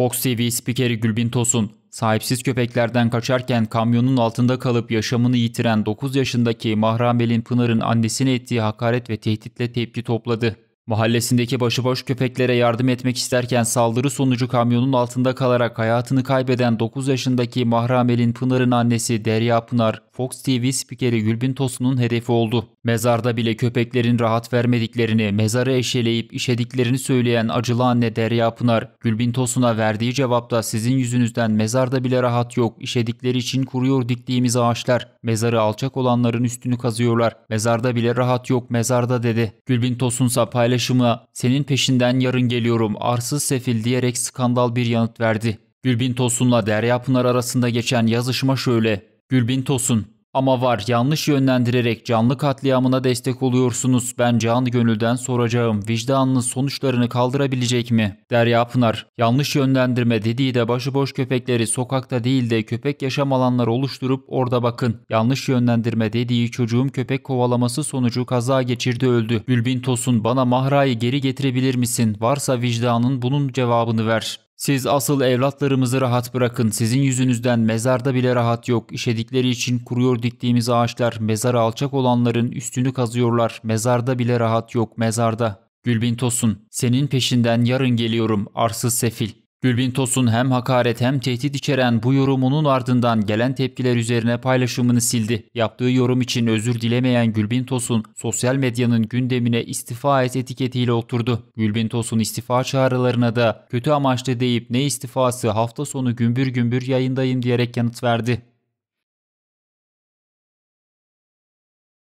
Fox TV spikeri Gülbin Tosun, sahipsiz köpeklerden kaçarken kamyonun altında kalıp yaşamını yitiren 9 yaşındaki Mahram Belin Pınar'ın annesine ettiği hakaret ve tehditle tepki topladı. Mahallesindeki başıboş köpeklere yardım etmek isterken saldırı sonucu kamyonun altında kalarak hayatını kaybeden 9 yaşındaki Mahramel'in Pınar'ın annesi Derya Pınar, Fox TV spikeri Gülbin Tosun'un hedefi oldu. Mezarda bile köpeklerin rahat vermediklerini, mezarı eşeleyip işediklerini söyleyen acılı anne Derya Pınar, Gülbin Tosun'a verdiği cevapta sizin yüzünüzden mezarda bile rahat yok, işedikleri için kuruyor diktiğimiz ağaçlar, mezarı alçak olanların üstünü kazıyorlar, mezarda bile rahat yok, mezarda dedi. Gülbin Tosun'sa paylaşımda paylaşımına senin peşinden yarın geliyorum arsız sefil diyerek skandal bir yanıt verdi. Gülbin Tosun'la Derya Pınar arasında geçen yazışma şöyle. Gülbin Tosun, ama var yanlış yönlendirerek canlı katliamına destek oluyorsunuz. Ben canı gönülden soracağım. Vicdanınız sonuçlarını kaldırabilecek mi? Derya Pınar, yanlış yönlendirme dediği de başıboş köpekleri sokakta değil de köpek yaşam alanları oluşturup orada bakın. Yanlış yönlendirme dediği çocuğum köpek kovalaması sonucu kaza geçirdi öldü. Gülbin Tosun bana Mahra'yı geri getirebilir misin? Varsa vicdanın bunun cevabını ver. Siz asıl evlatlarımızı rahat bırakın. Sizin yüzünüzden mezarda bile rahat yok. İşedikleri için kuruyor diktiğimiz ağaçlar. Mezarı alçak olanların üstünü kazıyorlar. Mezarda bile rahat yok mezarda. Gülbin Tosun, senin peşinden yarın geliyorum arsız sefil. Gülbin Tosun hem hakaret hem tehdit içeren bu yorumunun ardından gelen tepkiler üzerine paylaşımını sildi. Yaptığı yorum için özür dilemeyen Gülbin Tosun, sosyal medyanın gündemine istifa et etiketiyle oturdu. Gülbin Tosun istifa çağrılarına da kötü amaçlı deyip ne istifası hafta sonu gümbür gümbür yayındayım diyerek yanıt verdi.